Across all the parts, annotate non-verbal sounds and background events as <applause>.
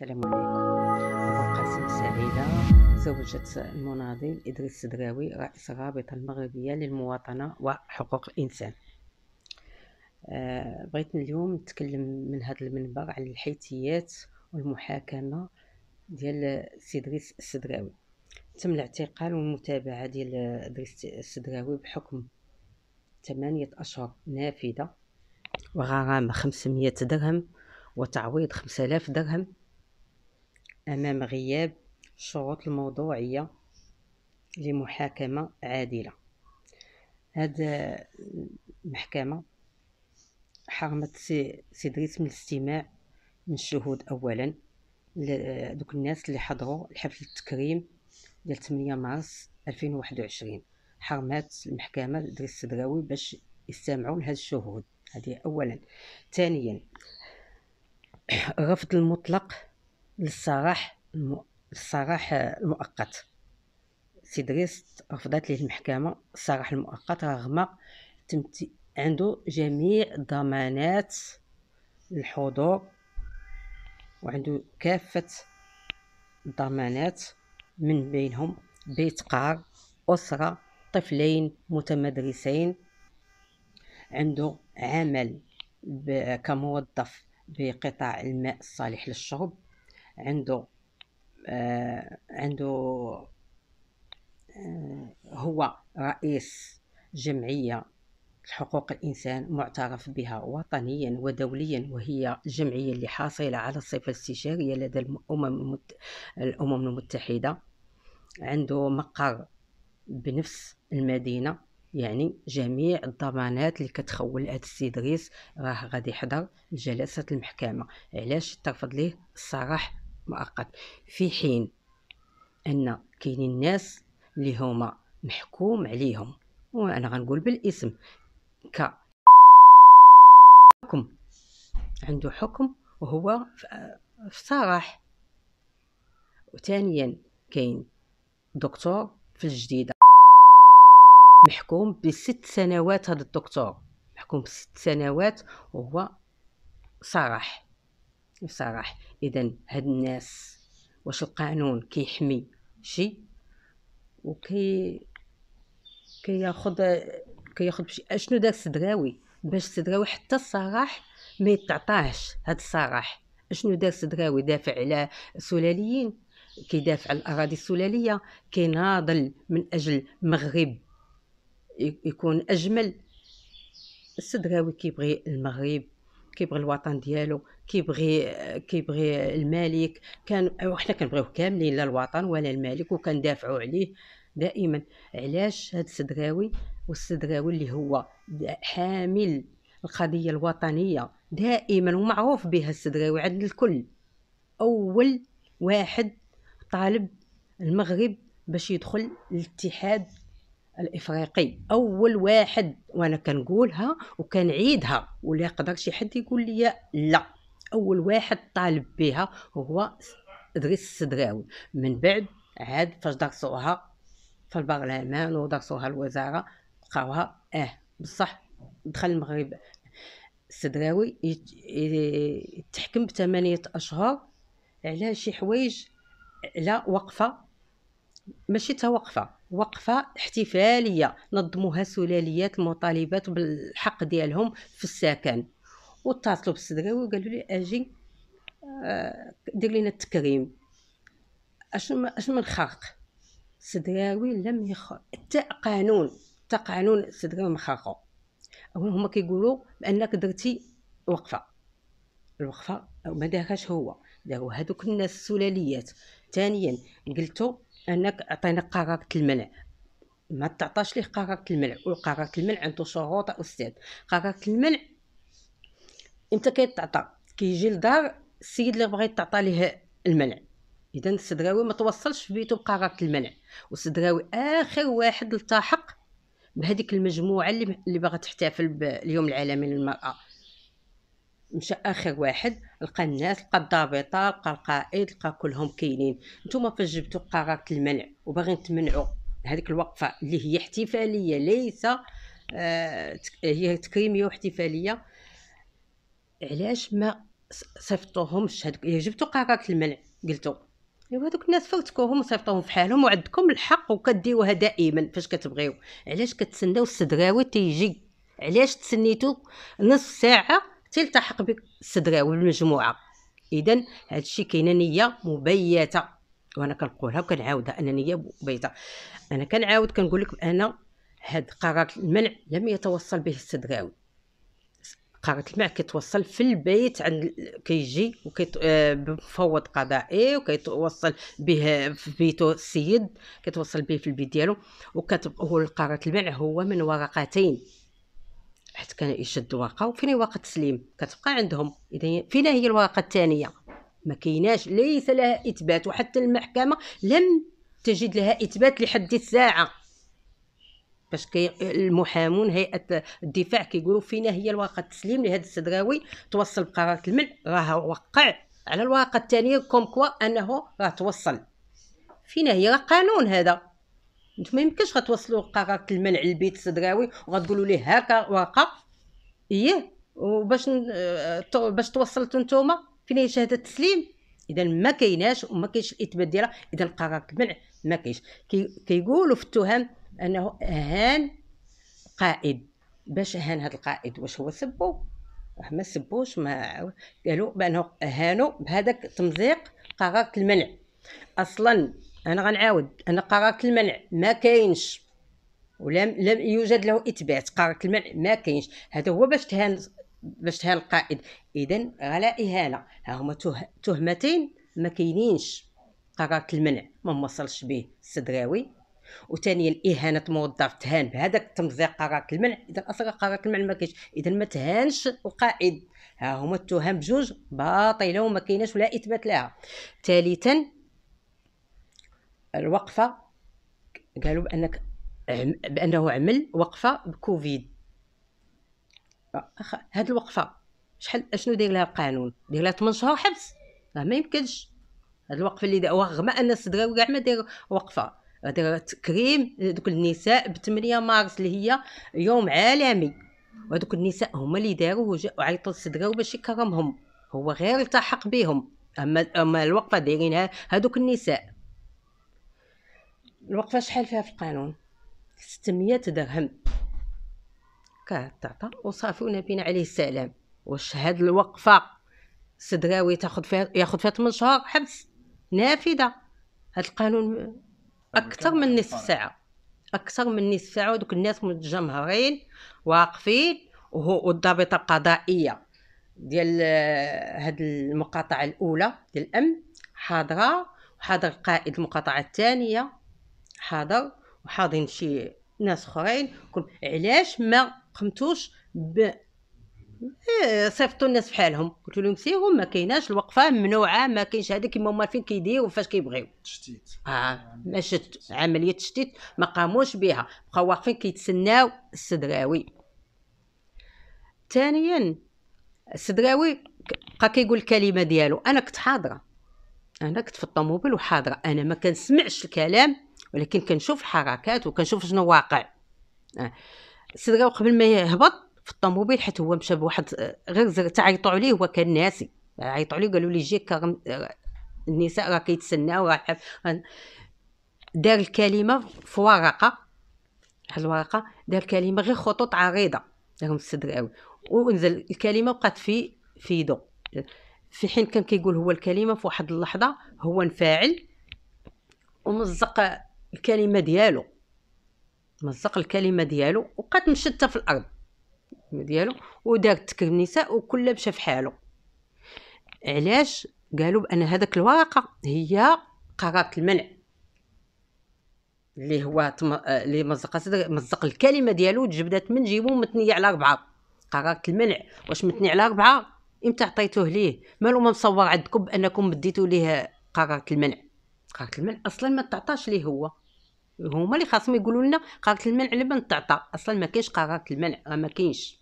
السلام عليكم قاسم سعيدة زوجة المناضل إدريس السدراوي رئيس الرابطة المغربية للمواطنة وحقوق الإنسان آه، بغيت اليوم نتكلم من هذا المنبر على الحيتيات والمحاكمة ديال سي إدريس السدراوي تم الاعتقال والمتابعة ديال إدريس السدراوي بحكم ثمانية أشهر نافذة وغرامة خمسمية درهم وتعويض خمسة آلاف درهم أمام غياب الشروط الموضوعية لمحاكمة عادلة هذا المحكمة حرمت سيدريس من الاستماع من الشهود أولا دوك الناس اللي حضروا الحفل التكريم ديال 8 مارس 2021 حرمات المحكمة دريس السدراوي باش يستمعوا لهاد الشهود هذه أولا ثانيا <clears throat> رفض المطلق للصراح الصراح المؤقت سي دريس رفضت ليه المحكمة الصراح المؤقت رغم تمتي عنده جميع ضمانات الحضور وعنده كافة الضمانات من بينهم بيت قار أسرة طفلين متمدرسين عنده عمل كموظف بقطاع الماء الصالح للشرب عنده آه عنده آه هو رئيس جمعية حقوق الإنسان معترف بها وطنيا ودوليا وهي الجمعية اللي حاصلة على الصفة الاستشارية لدى الأمم, الأمم المتحدة عنده مقر بنفس المدينة يعني جميع الضمانات اللي كتخول هاد السيدريس راه غادي يحضر جلسة المحكمة علاش ترفض ليه الصراح مؤقت في حين ان كاينين الناس اللي هما محكوم عليهم وانا غنقول بالاسم ك حكم عنده حكم وهو في صراح وثانيا كاين دكتور في الجديده محكوم بست سنوات هذا الدكتور محكوم بست سنوات وهو صراح بصراحه اذا هاد الناس واش القانون كيحمي شي وكي كياخد كياخد بشي اشنو دار السدراوي باش السدراوي حتى الصراح ما يتعطاهش هاد الصراح اشنو دار السدراوي دافع على السلاليين كيدافع على الاراضي السلاليه كيناضل من اجل مغرب يكون اجمل السدراوي كيبغي المغرب كيبغي الوطن ديالو كيبغي كيبغي الملك كان وحنا كنبغيوه كاملين لا الوطن ولا الملك وكندافعوا عليه دائما علاش هاد السدراوي والسدراوي اللي هو حامل القضيه الوطنيه دائما ومعروف بها السدراوي عند الكل اول واحد طالب المغرب باش يدخل الاتحاد الافريقي اول واحد وانا كنقولها وكنعيدها ولا يقدر شي حد يقول لي لا اول واحد طالب بها هو ادريس السدراوي من بعد عاد فاش درسوها في البرلمان ودرسوها الوزاره لقاوها اه بصح دخل المغرب السدراوي يتحكم بثمانية أشهر على شي حوايج على وقفة ماشي تا وقفة وقفه احتفاليه نظموها سلاليات المطالبات بالحق ديالهم في السكن واتصلوا بالسدراوي وقالوا لي اجي آه، دير لينا التكريم اش اش من خرق السدراوي لم يخ حتى قانون حتى قانون السدراوي مخرقو اولا هما كيقولوا بانك درتي وقفه الوقفه ما دارهاش هو داروا هذوك الناس السلاليات ثانيا قلتو انك عطينا قرارة المنع ما تعطاش ليه قرارة المنع وقرارة المنع عندو شروط استاذ قرارة المنع امتى كيتعطى كيجي لدار السيد اللي بغى يتعطى ليه المنع اذا السدراوي ما توصلش في بيتو بقرارة المنع والسدراوي اخر واحد التحق بهذيك المجموعه اللي اللي باغا تحتفل باليوم العالمي للمراه مشى اخر واحد لقى الناس لقى الضابطه لقى القائد لقى كلهم كاينين نتوما فاش جبتوا قرارة المنع وباغي تمنعوا هذيك الوقفه اللي هي احتفاليه ليس آه هي تكريميه واحتفاليه علاش ما صيفطوهمش هذوك جبتوا قرارة المنع قلتوا ايوا هذوك الناس فوتكوهم وصيفطوهم في حالهم وعندكم الحق وكديوها دائما فاش كتبغيو علاش كتسناو السدراوي تيجي علاش تسنيتو نص ساعه تلتحق بك السدره والمجموعه اذا هذا الشيء كاينه نيه مبيته وانا كنقولها وكنعاودها ان نيه مبيته انا كنعاود كنقول لك أنا هاد قرار المنع لم يتوصل به السدراوي قرار المنع كيتوصل في البيت عند كيجي وكيت آه، بمفوض قضائي وكيتوصل به في بيته السيد كيتوصل به في البيت ديالو وكتبقى هو القرار المنع هو من ورقتين حيت كان يشد واقع وفين واقع تسليم كتبقى عندهم اذا فين هي الواقع الثانيه ما كيناش ليس لها اثبات وحتى المحكمه لم تجد لها اثبات لحد الساعه باش كي المحامون هيئه الدفاع كيقولوا فينا هي الواقع التسليم لهذا السدراوي توصل بقرارات المنع راه وقع على الواقع الثانيه كوم كوا انه راه توصل فينا هي قانون هذا نتوما يمكنش غتوصلوا قرار المنع البيت الصدراوي وغتقولوا ليه هكا ورقة ايه وباش آه، باش توصلتوا نتوما فين هي شهاده التسليم اذا ما كايناش وما كاينش الاثبات ديالها اذا قرار المنع ما كاينش كيقولوا في التهم انه اهان قائد باش اهان هذا القائد واش هو سبو راه ما سبوش ما قالوا بانه اهانوا بهذاك تمزيق قرار المنع اصلا انا غنعاود انا قررت المنع ما كاينش ولم لم يوجد له اثبات قررت المنع ما كاينش هذا هو باش تهان باش تهان القائد اذا غلا اهانه ها هما تهمتين ما كاينينش قررت المنع ما موصلش به السدراوي وثانيا اهانه موظف تهان بهذاك التمزيق قرارات المنع اذا اصلا قرارات المنع ما كاينش اذا ما تهانش القائد ها هما التهم بجوج باطله وما كايناش ولا اثبات لها ثالثا الوقفه قالوا بانك بانه عمل وقفه بكوفيد آه، هاد الوقفه شحال اشنو داير لها القانون داير لها 8 شهور حبس راه ما يمكنش هاد الوقفه اللي دا رغم ان الصدراوي كاع ما داير وقفه آه، داير تكريم دوك النساء ب 8 مارس اللي هي يوم عالمي وهذوك النساء هما اللي داروا وعيطوا للسدراوي باش يكرمهم هو غير التحق بهم اما اما الوقفه دايرينها هادوك النساء الوقفه شحال فيها في القانون 600 درهم كتعطى وصافي ونبينا عليه السلام واش هاد الوقفه سدراوي تاخد فيها ياخد فيها 8 شهور حبس نافذه هاد القانون اكثر من نصف ساعه اكثر من نصف ساعه ودوك الناس متجمهرين واقفين وهو والضابطه القضائيه ديال آه، هاد المقاطعه الاولى ديال الامن حاضره وحاضر قائد المقاطعه الثانيه حاضر وحاضرين شي ناس اخرين علاش ما قمتوش ب إيه، صيفطوا الناس بحالهم قلت لهم سيرو ما كايناش الوقفه ممنوعه ما كاينش هذا كيما هما فين كيديروا فاش كيبغيو تشتيت اه ما عمليه تشتيت ما قاموش بها بقاو واقفين كيتسناو السدراوي ثانيا السدراوي بقى كيقول الكلمه ديالو انا كنت حاضره انا كنت في الطوموبيل وحاضره انا ما كنسمعش الكلام ولكن كنشوف الحركات وكنشوف شنو واقع آه. السيد قبل ما يهبط في الطوموبيل حيت هو مشى بواحد آه، غير زر تعيطوا عليه هو كان ناسي عيطوا عليه قالوا لي جي كرم آه، النساء راه كيتسناو دار الكلمه في ورقه واحد الورقه دار كلمه غير خطوط عريضه دارهم السدراوي ونزل الكلمه بقات في في يدو في حين كان كيقول هو الكلمه في واحد اللحظه هو انفاعل ومزق الكلمه ديالو مزق الكلمه ديالو وبقات مشته في الارض ديالو ودار النساء وكل مشى في حاله علاش قالوا بان هذاك الورقه هي قرارة المنع اللي هو تم... اللي مزق مزق الكلمه ديالو تجبدات من جيبو متنيه على ربعه قرارة المنع واش متني على ربعه امتى عطيتوه ليه مالو ما مصور عندكم بانكم بديتو ليه قرارة المنع قالت المن اصلا ما تعطاش ليه هو هما اللي خاصهم يقولوا لنا قرارة المنع لمن تعطى اصلا ما كاينش قرارة المنع ما كاينش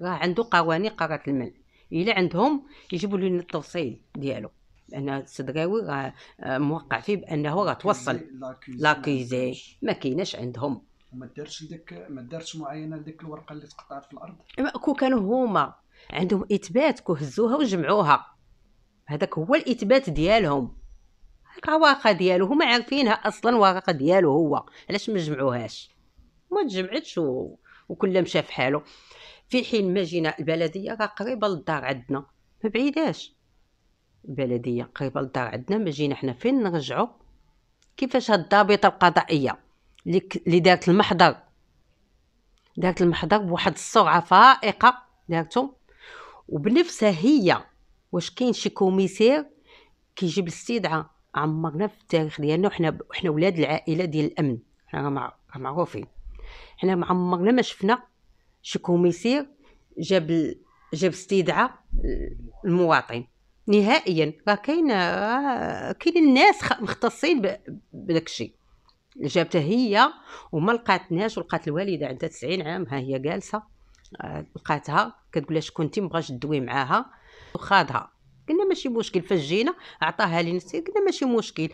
راه عنده قوانين قرارة المنع الا عندهم يجيبوا لنا التوصيل ديالو لان السدراوي راه آه، موقع فيه بانه راه توصل لاكيزي ما كايناش عندهم وما دارش ديك ما دارش معاينه لديك الورقه اللي تقطعت في الارض كون كانوا هما عندهم اثبات كو هزوها وجمعوها هذاك هو الاثبات ديالهم الواقع ديالو هما عارفينها اصلا واقع ديالو هو علاش ما جمعوهاش ما تجمعتش وكل مشى في حاله في حين ما جينا البلديه راه قريبه للدار عندنا ما بعيداش البلديه قريبه للدار عندنا ما جينا حنا فين نرجعوا كيفاش هاد الضابطه القضائيه اللي دارت المحضر دارت المحضر بواحد السرعه فائقه دارته وبنفسها هي واش كاين شي كوميسير كيجيب الاستدعاء عمرنا في التاريخ ديالنا وحنا وحنا ولاد العائله ديال الامن حنا معروفين حنا معمرنا ما شفنا شي كوميسير جاب جاب استدعاء المواطن نهائيا راه كاين كاين الناس مختصين بداك الشيء جابتها هي وما لقاتناش ولقات الوالده عندها 90 عام ها هي جالسه آه، لقاتها كتقول لها شكون انت مبغاش تدوي معاها وخادها قلنا ماشي مشكل فاش جينا عطاها لي نسيت قلنا ماشي مشكل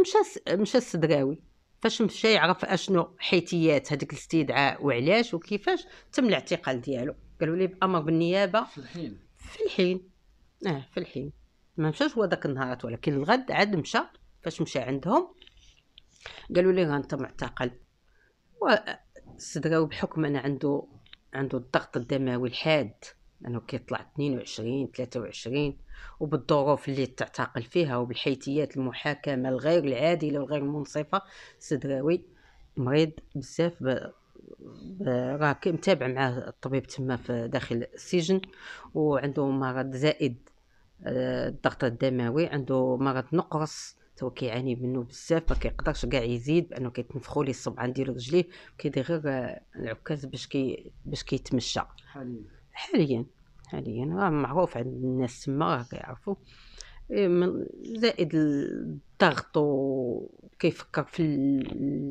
مشى مشى السدراوي فاش مشى يعرف اشنو حيتيات هذاك الاستدعاء وعلاش وكيفاش تم الاعتقال ديالو قالوا لي بامر بالنيابه في الحين في الحين اه في الحين ما مشاش هو داك النهار ولكن الغد عاد مشى فاش مشى عندهم قالوا لي انت معتقل و السدراوي بحكم انا عنده عنده الضغط الدموي الحاد لأنه كيطلع 22 23 وبالظروف اللي تعتقل فيها وبالحيتيات المحاكمة الغير العادلة والغير المنصفة السدراوي مريض بزاف ب... راه متابع معاه الطبيب تما في داخل السجن وعنده مرض زائد آه، الضغط الدموي عنده مرض نقرس تو كيعاني منه بزاف ما كيقدرش كاع يزيد لانه كيتنفخوا ليه الصبعان ديال رجليه كيدير غير آه، العكاز باش كي باش كيتمشى حاليا حاليا حاليا راه معروف عند الناس تما راه كيعرفوا إيه، زائد الضغط وكيفكر في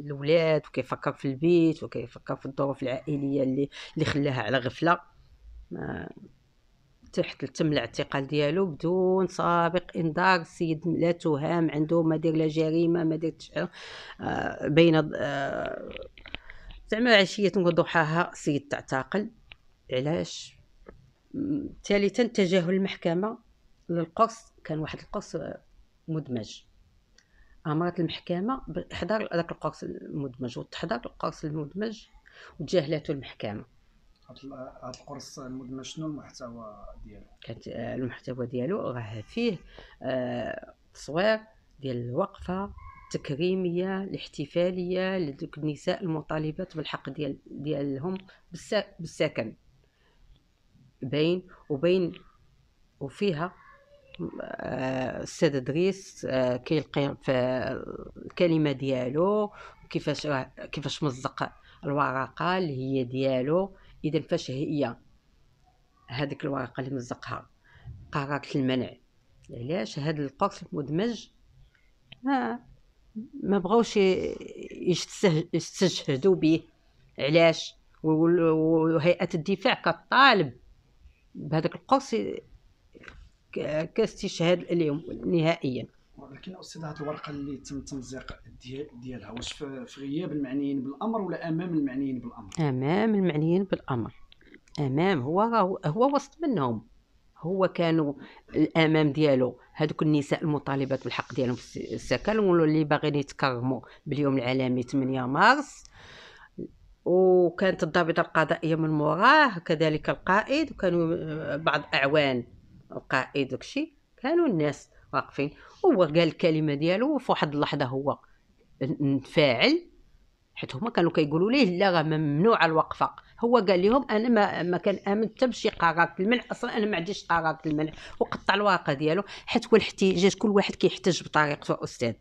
الولاد وكيفكر في البيت وكيفكر في الظروف العائليه اللي اللي خلاها على غفله تحت تم الاعتقال ديالو بدون سابق انذار السيد لا تهام عنده ما دير لا جريمه ما دير آه بين آه زعما عشيه وضحاها السيد تعتقل علاش ثالثا تجاهل المحكمه للقص كان واحد القص مدمج امرت المحكمه باحضار هذاك القرص المدمج وتحضر القرص المدمج وتجاهلاته المحكمه هذا القرص المدمج شنو المحتوى ديالو كانت آه، المحتوى ديالو راه فيه آه، تصوير ديال الوقفه التكريميه الاحتفاليه لدوك النساء المطالبات بالحق ديال ديالهم بالسكن باين وبين وفيها آه، السيد ادريس آه، كيلقي في الكلمه ديالو كيفاش كيفاش مزق الورقه اللي هي ديالو اذا فاش هي هذيك الورقه اللي مزقها قرارات المنع علاش هاد القرص المدمج ما ما بغاوش يستجهدوا به علاش وهيئه الدفاع كطالب بهذاك القوس كاستشهاد اليوم نهائيا ولكن استاذ هذه الورقه اللي تم تمزيق ديالها واش في غياب المعنيين بالامر ولا امام المعنيين بالامر امام المعنيين بالامر امام هو هو وسط منهم هو كانوا الامام ديالو هذوك النساء المطالبات بالحق ديالهم في السكن واللي باغيين يتكرموا باليوم العالمي 8 مارس وكانت الضابطة القضائية من موراه كذلك القائد وكانوا آه، بعض أعوان القائد وكشي كانوا الناس واقفين هو قال الكلمة ديالو وفي واحد اللحظة هو انفاعل حيت هما كانوا كيقولوا ليه لا راه ممنوع الوقفه هو قال لهم انا ما, ما كان امن حتى بشي قرارات المنع اصلا انا ما عنديش قرارات المنع وقطع الورقه ديالو حيت هو الاحتجاج كل واحد كيحتج بطريقته استاذ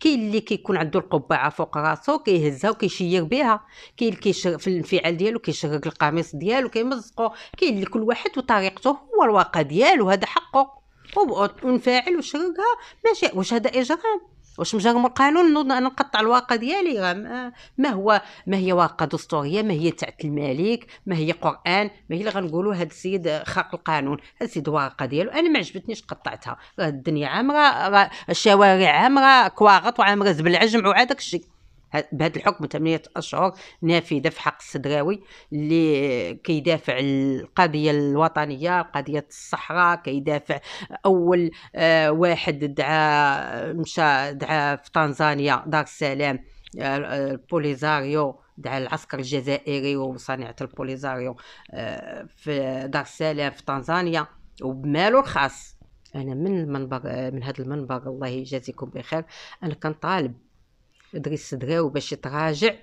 كاين اللي كيكون عنده القبعه فوق راسو كيهزها وكيشير بها كاين اللي كيشغ في الانفعال ديالو كيشرق القميص ديالو كيمزقو كاين اللي كل واحد وطريقته هو الواقع ديالو هذا حقه ونفاعل وشرقها ماشي واش هذا اجرام واش مجرم القانون نوض انا نقطع الواقع ديالي ما, ما هو ما هي واقع دستوريه ما هي تاعت الملك ما هي قران ما هي اللي غنقولوا هذا السيد خاق القانون هذا السيد واقع ديالو انا ما عجبتنيش قطعتها الدنيا عامره الشوارع عامره كواغط وعامره زبل عجم وعادك الشيء بهذا الحكم 8 اشهر نافي دفع حق السدراوي اللي كيدافع القضيه الوطنيه قضيه الصحراء كيدافع اول آه، واحد دعا مشى دعا في تنزانيا دار السلام آه، البوليزاريو دعا العسكر الجزائري وصانعة البوليزاريو آه، في دار السلام في تنزانيا وبماله الخاص انا من المنبر من هذا المنبر الله يجازيكم بخير انا كنطالب ادريس دراو باش يتراجع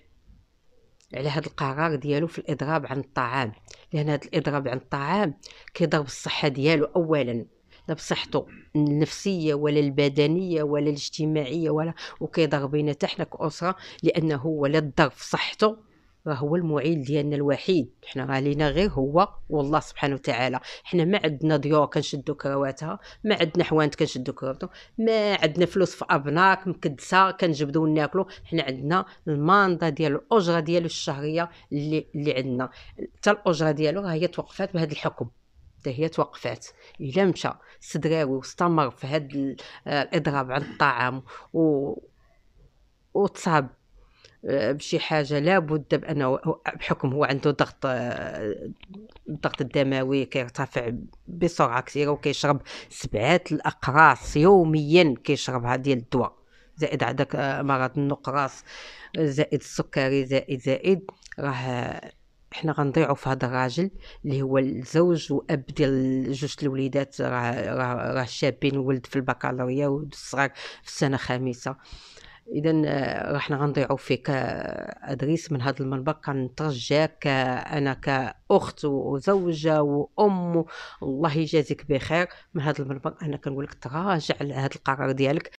على هذا القرار ديالو في الاضراب عن الطعام لان هذا الاضراب عن الطعام كيضرب الصحه ديالو اولا لا بصحته النفسيه ولا البدنيه ولا الاجتماعيه ولا وكيضرب بينا حنا كاسره لانه ولا في صحته راه هو المعيل ديالنا الوحيد حنا راه لينا غير هو والله سبحانه وتعالى حنا ما عندنا ديور كنشدو كرواتها ما عندنا حوانت كنشدو كرواتها ما عندنا فلوس في ابناك مكدسه كنجبدو ناكلو حنا عندنا الماندا ديال الاجره ديالو الشهريه اللي اللي عندنا حتى الاجره ديالو راه هي توقفات بهذا الحكم حتى هي توقفات الا مشى السدراوي واستمر في هذا آه، الاضراب على الطعام و وتصاب بشي حاجه لابد بانه بحكم هو عنده ضغط الضغط الدموي كيرتفع بسرعه كثيره وكيشرب سبعات الاقراص يوميا كيشربها ديال الدواء زائد عندك آه، مرض النقراص زائد السكري زائد زائد راه حنا غنضيعوا في هذا الراجل اللي هو الزوج واب ديال جوج الوليدات راه راه شابين ولد في البكالوريا والصغار في السنه الخامسه اذا آه، راح نضيعوا فيك آه، ادريس من هذا المنبر كنترجاك آه، انا كاخت وزوجه وام الله يجازيك بخير من هذا المنبر انا كنقول لك تراجع على هذا القرار ديالك